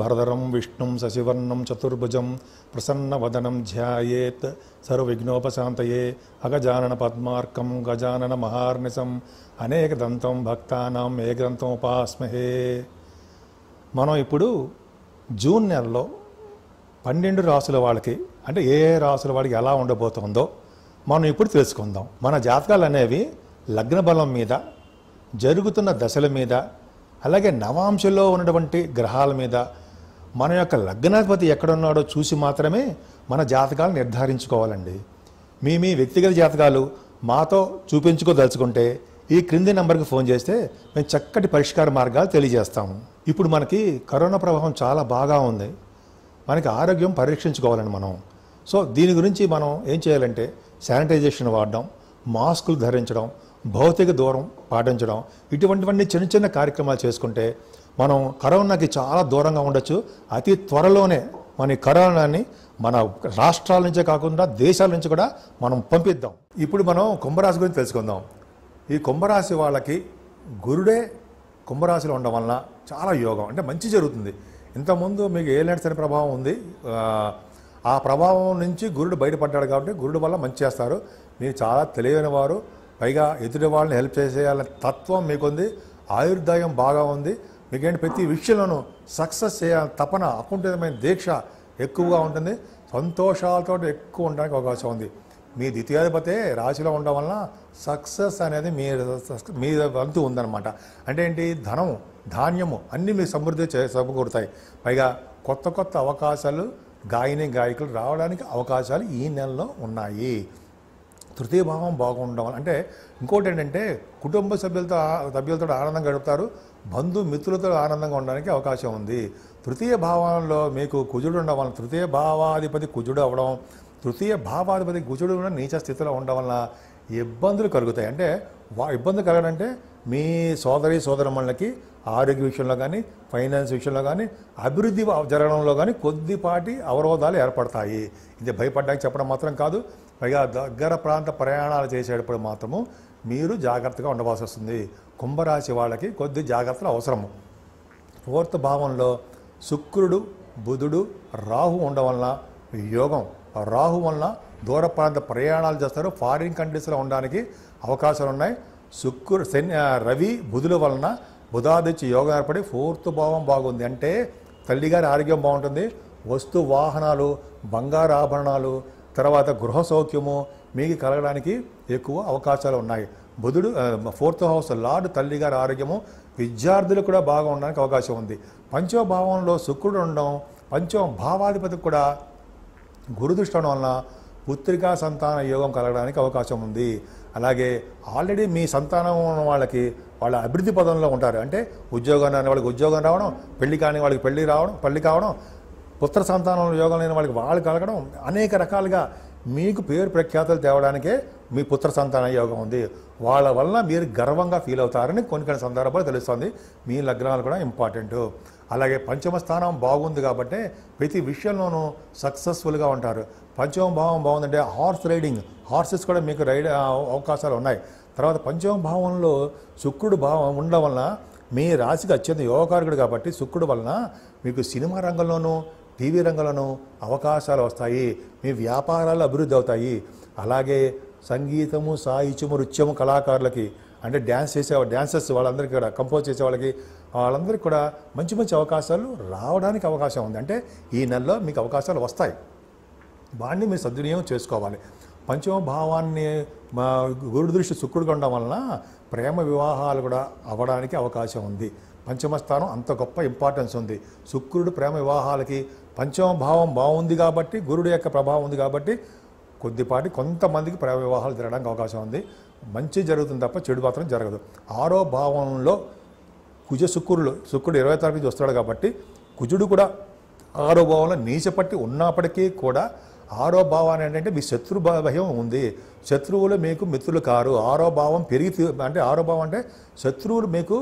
భరధరం విష్ణుం శశివర్ణం చతుర్భుజం ప్రసన్నవదనం ధ్యాయేత్ సర్వవిఘ్నోపశాంతయే అగజానన పద్మార్కం గజానన మహార్నిసం భక్తానం ఏ గ్రంథం ఉపాస్మహే మనం ఇప్పుడు జూన్ నెలలో పన్నెండు రాసుల వాళ్ళకి అంటే ఏ రాసుల వాళ్ళకి ఎలా ఉండబోతుందో మనం ఇప్పుడు తెలుసుకుందాం మన జాతకాలు అనేవి లగ్న బలం మీద జరుగుతున్న దశల మీద అలాగే నవాంశలో ఉన్నటువంటి గ్రహాల మీద మన యొక్క లగ్నాధిపతి ఎక్కడున్నాడో చూసి మాత్రమే మన జాతకాలు నిర్ధారించుకోవాలండి మీ మీ వ్యక్తిగత జాతకాలు మాతో చూపించుకోదలుచుకుంటే ఈ క్రింది నెంబర్కి ఫోన్ చేస్తే మేము చక్కటి పరిష్కార మార్గాలు తెలియజేస్తాము ఇప్పుడు మనకి కరోనా ప్రభావం చాలా బాగా ఉంది మనకి ఆరోగ్యం పరీక్షించుకోవాలండి మనం సో దీని గురించి మనం ఏం చేయాలంటే శానిటైజేషన్ వాడడం మాస్కులు ధరించడం భౌతిక దూరం పాటించడం ఇటువంటివన్నీ చిన్న చిన్న కార్యక్రమాలు చేసుకుంటే మనం కరోనాకి చాలా దూరంగా ఉండొచ్చు అతి త్వరలోనే మన కరోనాని మన రాష్ట్రాల నుంచే కాకుండా దేశాల నుంచి కూడా మనం పంపిద్దాం ఇప్పుడు మనం కుంభరాశి గురించి తెలుసుకుందాం ఈ కుంభరాశి వాళ్ళకి గురుడే కుంభరాశిలో ఉండడం వలన చాలా యోగం అంటే మంచి జరుగుతుంది ఇంతకుముందు మీకు ఏ అనే ప్రభావం ఉంది ఆ ప్రభావం నుంచి గురుడు బయటపడ్డాడు కాబట్టి గురుడు వల్ల మంచి చేస్తారు మీరు చాలా తెలియని వారు పైగా ఎదుటి వాళ్ళని హెల్ప్ చేసేయాలనే తత్వం మీకుంది ఆయుర్దాయం బాగా ఉంది మీకేంటి ప్రతి విషయంలోనూ సక్సెస్ చేయాలని తపన అకుంఠితమైన దీక్ష ఎక్కువగా ఉంటుంది సంతోషాలతో ఎక్కువ ఉండడానికి అవకాశం ఉంది మీ ద్వితీయాధిపతే రాశిలో ఉండడం వలన సక్సెస్ అనేది మీ మీ వంతు ఉందన్నమాట అంటే ఏంటి ధనం ధాన్యము అన్నీ మీ సమృద్ధి చే సమకూరుతాయి పైగా కొత్త కొత్త అవకాశాలు గాయని గాయకులు రావడానికి అవకాశాలు ఈ నెలలో ఉన్నాయి తృతీయ భావం బాగుండడం అంటే ఇంకోటి ఏంటంటే కుటుంబ సభ్యులతో సభ్యులతో ఆనందంగా గడుపుతారు బంధు మిత్రులతో ఆనందంగా ఉండడానికి అవకాశం ఉంది తృతీయ భావంలో మీకు కుజుడు ఉండడం తృతీయ భావాధిపతి కుజుడు అవ్వడం తృతీయ భావాధిపతి కుజుడు నీచ స్థితిలో ఉండడం వలన ఇబ్బందులు కలుగుతాయి అంటే వా ఇబ్బందులు కలగడంటే మీ సోదరి సోదరమ్మలకి ఆరోగ్య విషయంలో కానీ ఫైనాన్స్ విషయంలో కానీ అభివృద్ధి జరగడంలో కానీ కొద్దిపాటి అవరోధాలు ఏర్పడతాయి ఇది భయపడ్డానికి చెప్పడం మాత్రం కాదు పైగా దగ్గర ప్రాంత ప్రయాణాలు చేసేటప్పుడు మాత్రము మీరు జాగ్రత్తగా ఉండవలసి వస్తుంది కుంభరాశి వాళ్ళకి కొద్ది జాగ్రత్తలు అవసరము ఫోర్త్ భావంలో శుక్రుడు బుధుడు రాహు ఉండడం వలన యోగం రాహు వలన దూర ప్రాంత ప్రయాణాలు చేస్తారు ఫారిన్ కంట్రీస్లో ఉండడానికి అవకాశాలు ఉన్నాయి శుక్రు శని రవి బుధుల వలన బుధాదిత్య యోగం ఏర్పడి ఫోర్త్ భావం బాగుంది అంటే తల్లిగారి ఆరోగ్యం బాగుంటుంది వస్తు వాహనాలు బంగారు ఆభరణాలు తర్వాత గృహ సౌఖ్యము మీకు కలగడానికి ఎక్కువ అవకాశాలు ఉన్నాయి బుధుడు ఫోర్త్ హౌస్ లార్డ్ తల్లి ఆరోగ్యము విద్యార్థులు కూడా బాగా ఉండడానికి అవకాశం ఉంది పంచమభావంలో భావంలో శుక్రుడు ఉండడం పంచమ భావాధిపతి కూడా గురుదృష్టం వలన పుత్రికా సంతాన యోగం కలగడానికి అవకాశం ఉంది అలాగే ఆల్రెడీ మీ సంతానం ఉన్న వాళ్ళకి వాళ్ళ అభివృద్ధి పదంలో ఉంటారు అంటే ఉద్యోగం రాని వాళ్ళకి ఉద్యోగం రావడం పెళ్లి కాని వాళ్ళకి పెళ్లి రావడం పెళ్లి కావడం పుత్ర సంతానంలో యోగం లేని వాళ్ళకి వాళ్ళు కలగడం అనేక రకాలుగా మీకు పేరు ప్రఖ్యాతలు తేవడానికే మీ పుత్ర సంతాన యోగం ఉంది వాళ్ళ వల్ల మీరు గర్వంగా ఫీల్ అవుతారని కొన్ని కొన్ని సందర్భాలు తెలుస్తుంది మీ లగ్నాలు కూడా ఇంపార్టెంట్ అలాగే పంచమ స్థానం బాగుంది కాబట్టి ప్రతి విషయంలోనూ సక్సెస్ఫుల్గా ఉంటారు పంచమ భావం బాగుందంటే హార్స్ రైడింగ్ హార్సెస్ కూడా మీకు రైడ్ అవకాశాలు ఉన్నాయి తర్వాత పంచమ భావంలో శుక్రుడు భావం ఉండడం వలన మీ రాశికి అత్యంత యోగకారకుడు కాబట్టి శుక్రుడు వలన మీకు సినిమా రంగంలోనూ టీవీ రంగంలోనూ అవకాశాలు వస్తాయి మీ వ్యాపారాలు అభివృద్ధి అవుతాయి అలాగే సంగీతము సాహిత్యము నృత్యము కళాకారులకి అంటే డ్యాన్స్ చేసే డ్యాన్సర్స్ వాళ్ళందరికీ కూడా కంపోజ్ చేసే వాళ్ళకి వాళ్ళందరికీ కూడా మంచి మంచి అవకాశాలు రావడానికి అవకాశం ఉంది అంటే ఈ నెలలో మీకు అవకాశాలు వస్తాయి వాడిని మీరు సద్వినియోగం చేసుకోవాలి పంచమ భావాన్ని మా గురుడు దృష్టి శుక్రుడిగా ఉండడం వలన ప్రేమ వివాహాలు కూడా అవ్వడానికి అవకాశం ఉంది పంచమ స్థానం అంత గొప్ప ఇంపార్టెన్స్ ఉంది శుక్రుడు ప్రేమ వివాహాలకి పంచమ భావం బాగుంది కాబట్టి గురుడు యొక్క ప్రభావం ఉంది కాబట్టి కొద్దిపాటి కొంతమందికి వివాహాలు జరగడానికి అవకాశం ఉంది మంచి జరుగుతుంది తప్ప చెడు మాత్రం జరగదు ఆరో భావంలో కుజ శుక్రులు శుక్రుడు ఇరవై తారీఖు నుంచి వస్తాడు కాబట్టి కుజుడు కూడా ఆరో భావంలో నీచపట్టి ఉన్నప్పటికీ కూడా ఆరో భావాన్ని ఏంటంటే మీ శత్రు భయం ఉంది శత్రువులు మీకు మిత్రులు కారు ఆరో భావం పెరిగి అంటే ఆరో భావం అంటే శత్రువులు మీకు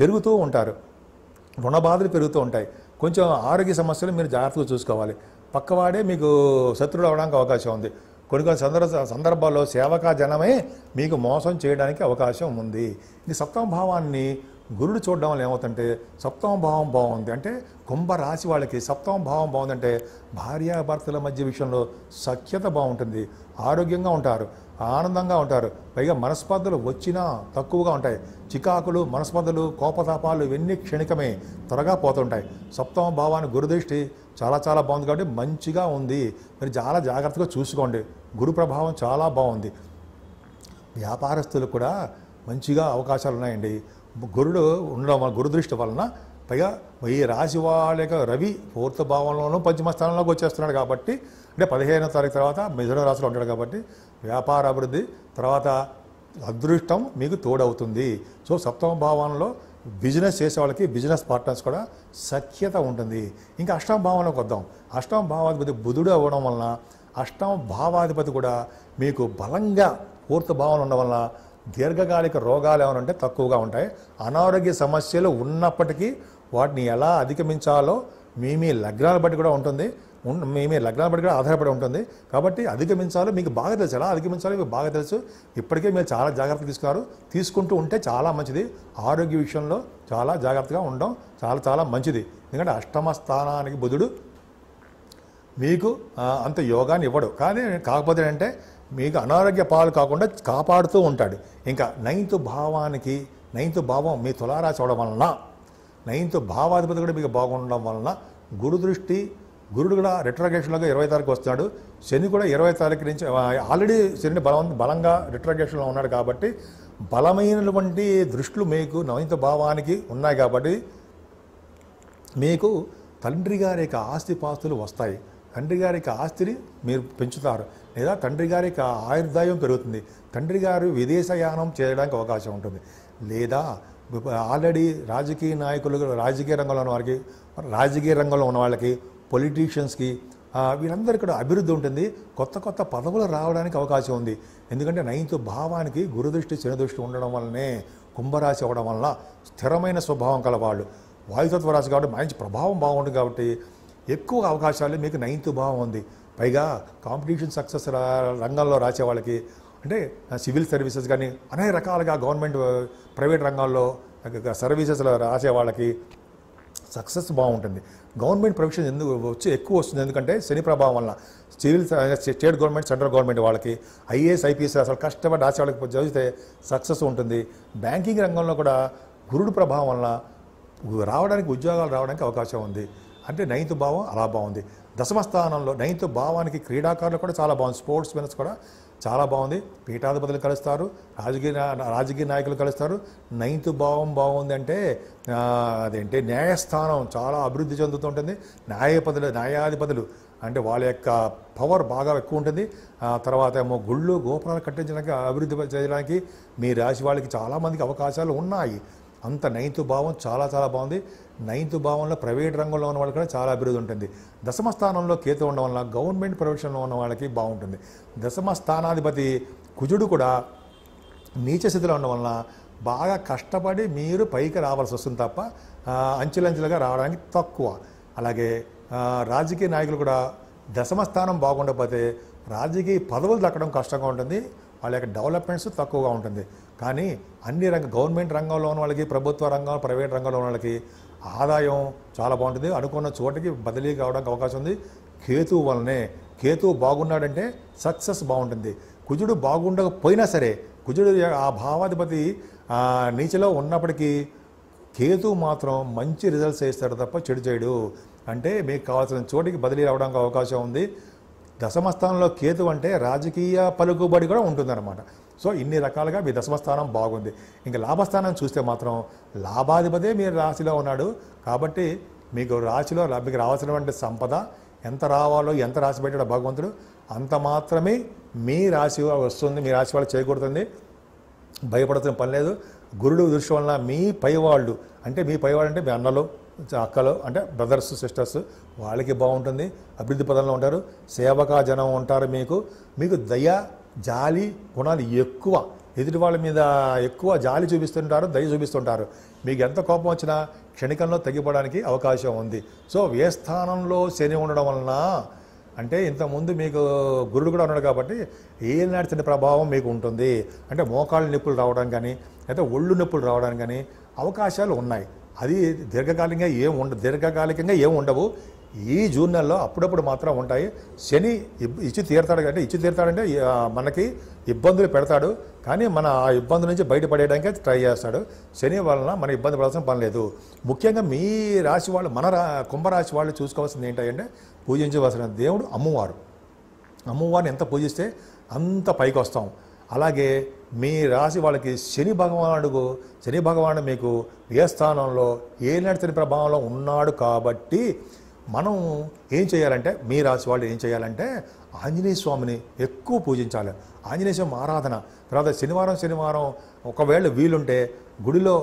పెరుగుతూ ఉంటారు రుణబాధలు పెరుగుతూ ఉంటాయి కొంచెం ఆరోగ్య సమస్యలు మీరు జాగ్రత్తగా చూసుకోవాలి పక్కవాడే మీకు శత్రుడు అవడానికి అవకాశం ఉంది కొన్ని కొన్ని సందర్భ సందర్భాల్లో సేవకా జనమే మీకు మోసం చేయడానికి అవకాశం ఉంది ఈ సప్తమ భావాన్ని గురుడు చూడడం వల్ల ఏమవుతుంటే సప్తమ భావం బాగుంది అంటే కుంభరాశి వాళ్ళకి సప్తమ భావం బాగుందంటే భార్యాభర్తల మధ్య విషయంలో సఖ్యత బాగుంటుంది ఆరోగ్యంగా ఉంటారు ఆనందంగా ఉంటారు పైగా మనస్పర్ధలు వచ్చినా తక్కువగా ఉంటాయి చికాకులు మనస్పర్ధలు కోపతాపాలు ఇవన్నీ క్షణికమే త్వరగా పోతుంటాయి సప్తమ భావాన్ని గురుదృష్టి చాలా చాలా బాగుంది కాబట్టి మంచిగా ఉంది మరి చాలా జాగ్రత్తగా చూసుకోండి గురు ప్రభావం చాలా బాగుంది వ్యాపారస్తులు కూడా మంచిగా అవకాశాలు ఉన్నాయండి గురుడు ఉండడం వల్ల గురుదృష్టి వలన పైగా ఈ రాశి వాళ్ళ రవి పూర్త భావంలోనూ పంచమ స్థానంలోకి వచ్చేస్తున్నాడు కాబట్టి అంటే పదిహేనవ తారీఖు తర్వాత మిథున రాశిలో ఉంటాడు కాబట్టి వ్యాపార అభివృద్ధి తర్వాత అదృష్టం మీకు తోడవుతుంది సో సప్తమ భావంలో బిజినెస్ చేసే వాళ్ళకి బిజినెస్ పార్ట్నర్స్ కూడా సఖ్యత ఉంటుంది ఇంకా అష్టమ భావంలోకి వద్దాం అష్టమ భావాధిపతి బుధుడు అవ్వడం వలన అష్టమ భావాధిపతి కూడా మీకు బలంగా పూర్త భావన ఉండడం వలన దీర్ఘకాలిక రోగాలు ఏమైనా ఉంటే తక్కువగా ఉంటాయి అనారోగ్య సమస్యలు ఉన్నప్పటికీ వాటిని ఎలా అధిగమించాలో మీ మీ లగ్నాల బట్టి కూడా ఉంటుంది మీ మీ లగ్నాల బట్టి కూడా ఆధారపడి ఉంటుంది కాబట్టి అధిగమించాలో మీకు బాగా తెలుసు ఎలా అధిగమించాలో మీకు బాగా తెలుసు ఇప్పటికే మీరు చాలా జాగ్రత్తగా తీసుకున్నారు తీసుకుంటూ ఉంటే చాలా మంచిది ఆరోగ్య విషయంలో చాలా జాగ్రత్తగా ఉండడం చాలా చాలా మంచిది ఎందుకంటే అష్టమ స్థానానికి బుధుడు మీకు అంత యోగాన్ని ఇవ్వడు కానీ కాకపోతే అంటే మీకు అనారోగ్య పాలు కాకుండా కాపాడుతూ ఉంటాడు ఇంకా నైన్త్ భావానికి నైన్త్ భావం మీ తులారా అవడం వలన నైన్త్ భావాధిపతి కూడా మీకు బాగుండడం వలన గురు దృష్టి గురుడు కూడా రిట్రాగేషన్లోకి ఇరవై తారీఖు వస్తున్నాడు శని కూడా ఇరవై తారీఖు నుంచి ఆల్రెడీ శని బలం బలంగా రిట్రాగేషన్లో ఉన్నాడు కాబట్టి బలమైనటువంటి దృష్టిలు మీకు నవనీత భావానికి ఉన్నాయి కాబట్టి మీకు తండ్రి గారి యొక్క ఆస్తిపాస్తులు వస్తాయి తండ్రి గారి యొక్క ఆస్తిని మీరు పెంచుతారు లేదా తండ్రి గారి యొక్క ఆయుర్దాయం పెరుగుతుంది తండ్రి గారు విదేశయానం చేయడానికి అవకాశం ఉంటుంది లేదా ఆల్రెడీ రాజకీయ నాయకులు రాజకీయ రంగంలో ఉన్న వారికి రాజకీయ రంగంలో ఉన్న వాళ్ళకి పొలిటీషియన్స్కి వీరందరూ ఇక్కడ అభివృద్ధి ఉంటుంది కొత్త కొత్త పదవులు రావడానికి అవకాశం ఉంది ఎందుకంటే నైన్త్ భావానికి గురుదృష్టి చిరదృష్టి ఉండడం వల్లనే కుంభరాశి అవ్వడం వల్ల స్థిరమైన స్వభావం కలవాళ్ళు వాయుతత్వ రాశి కాబట్టి మంచి ప్రభావం బాగుంటుంది కాబట్టి ఎక్కువ అవకాశాలు మీకు నైన్త్ భావం ఉంది పైగా కాంపిటీషన్ సక్సెస్ రంగంలో రాసే వాళ్ళకి అంటే సివిల్ సర్వీసెస్ కానీ అనేక రకాలుగా గవర్నమెంట్ ప్రైవేట్ రంగాల్లో సర్వీసెస్లో రాసే వాళ్ళకి సక్సెస్ బాగుంటుంది గవర్నమెంట్ ప్రొఫెషన్ ఎందుకు వచ్చి ఎక్కువ వస్తుంది ఎందుకంటే శని ప్రభావం వల్ల civil state government central government వాళ్ళకి ఐఏఎస్ ఐపీఎస్ అసలు కష్టపడి రాసే వాళ్ళకి చదివితే సక్సెస్ ఉంటుంది బ్యాంకింగ్ రంగంలో కూడా గురుడు ప్రభావం వల్ల రావడానికి ఉద్యోగాలు రావడానికి అవకాశం ఉంది అంటే నైన్త్ భావం అలా బాగుంది దశమ స్థానంలో నైన్త్ భావానికి క్రీడాకారులు కూడా చాలా బాగుంది స్పోర్ట్స్ మెన్స్ కూడా చాలా బాగుంది పీఠాధిపతులు కలుస్తారు రాజకీయ రాజకీయ నాయకులు కలుస్తారు నైన్త్ భావం బాగుంది అంటే అదేంటి న్యాయస్థానం చాలా అభివృద్ధి చెందుతుంటుంది న్యాయపతులు న్యాయాధిపతులు అంటే వాళ్ళ యొక్క పవర్ బాగా ఎక్కువ ఉంటుంది తర్వాత ఏమో గుళ్ళు గోపురాలు కట్టించడానికి అభివృద్ధి చేయడానికి మీ రాశి వాళ్ళకి చాలామందికి అవకాశాలు ఉన్నాయి అంత నైన్త్ భావం చాలా చాలా బాగుంది నైన్త్ భావంలో ప్రైవేట్ రంగంలో ఉన్న వాళ్ళకి కూడా చాలా అభివృద్ధి ఉంటుంది దశమ స్థానంలో కేతు ఉండడం వల్ల గవర్నమెంట్ ప్రొఫెషన్లో ఉన్న వాళ్ళకి బాగుంటుంది దశమ స్థానాధిపతి కుజుడు కూడా నీచ స్థితిలో ఉండడం వలన బాగా కష్టపడి మీరు పైకి రావాల్సి వస్తుంది తప్ప అంచెలంచెలుగా రావడానికి తక్కువ అలాగే రాజకీయ నాయకులు కూడా దశమ స్థానం బాగుండకపోతే రాజకీయ పదవులు దక్కడం కష్టంగా ఉంటుంది వాళ్ళ యొక్క డెవలప్మెంట్స్ తక్కువగా ఉంటుంది కానీ అన్ని రంగ గవర్నమెంట్ రంగంలో ఉన్న వాళ్ళకి ప్రభుత్వ రంగం ప్రైవేట్ రంగంలో ఉన్న వాళ్ళకి ఆదాయం చాలా బాగుంటుంది అనుకున్న చోటకి బదిలీ కావడానికి అవకాశం ఉంది కేతు వలనే కేతు బాగున్నాడంటే సక్సెస్ బాగుంటుంది కుజుడు బాగుండకపోయినా సరే కుజుడు ఆ భావాధిపతి నీచలో ఉన్నప్పటికీ కేతు మాత్రం మంచి రిజల్ట్స్ వేస్తాడు తప్ప చెడు చేయడు అంటే మీకు కావాల్సిన చోటికి బదిలీ రావడానికి అవకాశం ఉంది దశమస్థానంలో కేతు అంటే రాజకీయ పలుకుబడి కూడా ఉంటుందన్నమాట సో ఇన్ని రకాలుగా మీ దశమస్థానం బాగుంది ఇంకా లాభస్థానం చూస్తే మాత్రం లాభాధిపతే మీరు రాశిలో ఉన్నాడు కాబట్టి మీకు రాశిలో మీకు రావాల్సినటువంటి సంపద ఎంత రావాలో ఎంత రాశి పెట్టాడో భగవంతుడు అంత మాత్రమే మీ రాశి వస్తుంది మీ రాశి వాళ్ళు చేయకూడుతుంది భయపడుతున్న పని లేదు గురుడు దృష్టి వలన మీ పైవాళ్ళు అంటే మీ పైవాళ్ళు అంటే మీ అన్నలు అక్కలు అంటే బ్రదర్స్ సిస్టర్స్ వాళ్ళకి బాగుంటుంది అభివృద్ధి పదంలో ఉంటారు సేవకా జనం ఉంటారు మీకు మీకు దయ జాలి గుణాలు ఎక్కువ ఎదుటి వాళ్ళ మీద ఎక్కువ జాలి చూపిస్తుంటారు దయ చూపిస్తుంటారు మీకు ఎంత కోపం వచ్చినా క్షణికంలో తగ్గిపోవడానికి అవకాశం ఉంది సో ఏ స్థానంలో శని ఉండడం వలన అంటే ఇంతకుముందు మీకు గురుడు కూడా ఉన్నాడు కాబట్టి ఏ నడిచిన ప్రభావం మీకు ఉంటుంది అంటే మోకాళ్ళ నొప్పులు రావడం కానీ లేదా ఒళ్ళు నొప్పులు రావడం కానీ అవకాశాలు ఉన్నాయి అది దీర్ఘకాలికంగా ఏం ఉండ దీర్ఘకాలికంగా ఏం ఉండవు ఈ జూన్ నెలలో అప్పుడప్పుడు మాత్రం ఉంటాయి శని ఇచ్చి తీరతాడు కంటే ఇచ్చి తీరతాడంటే మనకి ఇబ్బందులు పెడతాడు కానీ మన ఆ ఇబ్బంది నుంచి బయటపడేయడానికి ట్రై చేస్తాడు శని వలన మన ఇబ్బంది పడాల్సిన పని లేదు ముఖ్యంగా మీ రాశి వాళ్ళు మన రా కుంభరాశి వాళ్ళు చూసుకోవాల్సింది ఏంటంటే పూజించవలసిన దేవుడు అమ్మవారు అమ్మవారిని ఎంత పూజిస్తే అంత పైకి వస్తాం అలాగే మీ రాశి వాళ్ళకి శని భగవానుడు శని భగవానుడు మీకు ఏ స్థానంలో ఏ నడిచిన ప్రభావంలో ఉన్నాడు కాబట్టి మనం ఏం చేయాలంటే మీ రాశి వాళ్ళు ఏం చేయాలంటే ఆంజనేయ స్వామిని ఎక్కువ పూజించాలి ఆంజనేయ స్వామి ఆరాధన తర్వాత శనివారం శనివారం ఒకవేళ వీలుంటే గుడిలో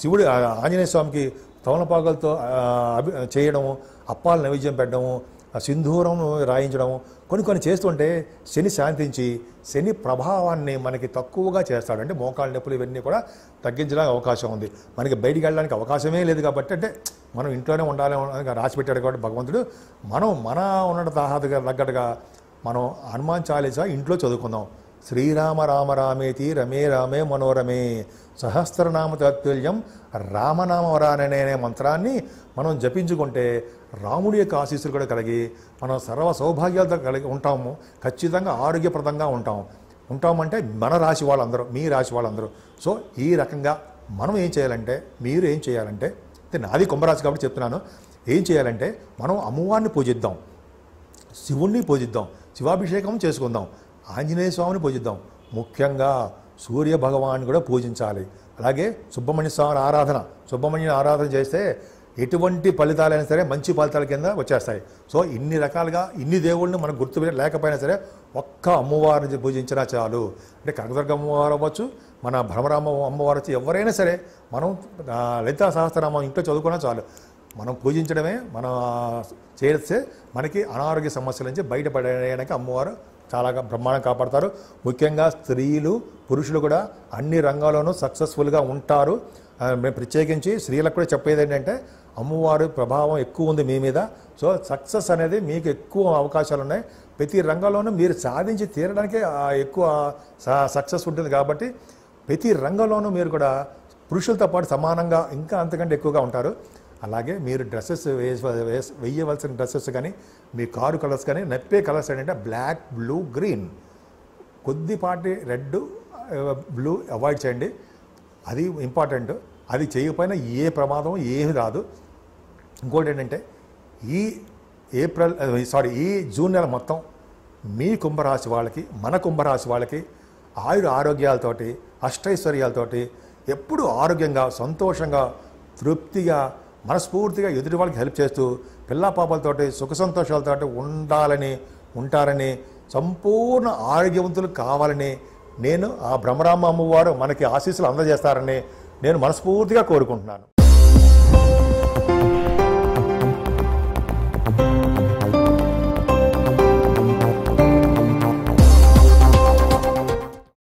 శివుడి ఆంజనేయ స్వామికి తమలపాకలతో చేయడము అప్పాల నైవేద్యం పెట్టడము సింధూరం రాయించడము కొన్ని కొన్ని చేస్తుంటే శని శాంతించి శని ప్రభావాన్ని మనకి తక్కువగా చేస్తాడు అంటే మోకాళ్ళ నొప్పులు ఇవన్నీ కూడా తగ్గించడానికి అవకాశం ఉంది మనకి బయటికి వెళ్ళడానికి అవకాశమే లేదు కాబట్టి అంటే మనం ఇంట్లోనే ఉండాలి రాసి పెట్టాడు కాబట్టి భగవంతుడు మనం మన ఉన్న దాహాదుగా తగ్గట్టుగా మనం హనుమాన్ చాలీసా ఇంట్లో చదువుకుందాం శ్రీరామ రామ రామేతి రమే రామే మనోరమే సహస్రనామ తాత్పల్యం రామనామవరాననే మంత్రాన్ని మనం జపించుకుంటే రాముడి యొక్క ఆశీస్సులు కూడా కలిగి మనం సర్వ సౌభాగ్యాలతో కలిగి ఉంటాము ఖచ్చితంగా ఆరోగ్యప్రదంగా ఉంటాము ఉంటామంటే మన రాశి వాళ్ళందరూ మీ రాశి వాళ్ళందరూ సో ఈ రకంగా మనం ఏం చేయాలంటే మీరు ఏం చేయాలంటే నాది కుంభరాశి కాబట్టి చెప్తున్నాను ఏం చేయాలంటే మనం అమ్మవారిని పూజిద్దాం శివుణ్ణి పూజిద్దాం శివాభిషేకం చేసుకుందాం ఆంజనేయ స్వామిని పూజిద్దాం ముఖ్యంగా సూర్య భగవాన్ కూడా పూజించాలి అలాగే సుబ్రహ్మణ్య స్వామి ఆరాధన సుబ్రహ్మణ్యుని ఆరాధన చేస్తే ఎటువంటి ఫలితాలైనా సరే మంచి ఫలితాల కింద వచ్చేస్తాయి సో ఇన్ని రకాలుగా ఇన్ని దేవుళ్ళని మనం గుర్తు లేకపోయినా సరే ఒక్క అమ్మవారిని పూజించినా చాలు అంటే కనకదుర్గ అమ్మవారు అవ్వచ్చు మన భ్రమరామ అమ్మవారు వచ్చి ఎవరైనా సరే మనం లలితా సహస్రనామం ఇంట్లో చదువుకున్నా చాలు మనం పూజించడమే మనం చేస్తే మనకి అనారోగ్య సమస్యల నుంచి బయటపడడానికి అమ్మవారు చాలా బ్రహ్మాండం కాపాడతారు ముఖ్యంగా స్త్రీలు పురుషులు కూడా అన్ని రంగాల్లోనూ సక్సెస్ఫుల్గా ఉంటారు మేము ప్రత్యేకించి స్త్రీలకు కూడా చెప్పేది ఏంటంటే అమ్మవారి ప్రభావం ఎక్కువ ఉంది మీ మీద సో సక్సెస్ అనేది మీకు ఎక్కువ అవకాశాలు ఉన్నాయి ప్రతి రంగంలోనూ మీరు సాధించి తీరడానికి ఎక్కువ సక్సెస్ ఉంటుంది కాబట్టి ప్రతి రంగంలోనూ మీరు కూడా పురుషులతో పాటు సమానంగా ఇంకా అంతకంటే ఎక్కువగా ఉంటారు అలాగే మీరు డ్రెస్సెస్ వేయవలసిన డ్రెస్సెస్ కానీ మీ కారు కలర్స్ కానీ నప్పే కలర్స్ ఏంటంటే బ్లాక్ బ్లూ గ్రీన్ కొద్దిపాటి రెడ్ బ్లూ అవాయిడ్ చేయండి అది ఇంపార్టెంట్ అది చేయకపోయినా ఏ ప్రమాదం ఏమి రాదు ఇంకోటి ఏంటంటే ఈ ఏప్రిల్ సారీ ఈ జూన్ నెల మొత్తం మీ కుంభరాశి వాళ్ళకి మన కుంభరాశి వాళ్ళకి ఆయుర ఆరోగ్యాలతోటి అష్టైశ్వర్యాలతోటి ఎప్పుడూ ఆరోగ్యంగా సంతోషంగా తృప్తిగా మనస్ఫూర్తిగా ఎదుటి వాళ్ళకి హెల్ప్ చేస్తూ పిల్ల పాపలతోటి సుఖ సంతోషాలతో ఉండాలని ఉంటారని సంపూర్ణ ఆరోగ్యవంతులు కావాలని నేను ఆ బ్రహ్మరామ అమ్మవారు మనకి ఆశీస్సులు అందజేస్తారని నేను మనస్ఫూర్తిగా కోరుకుంటున్నాను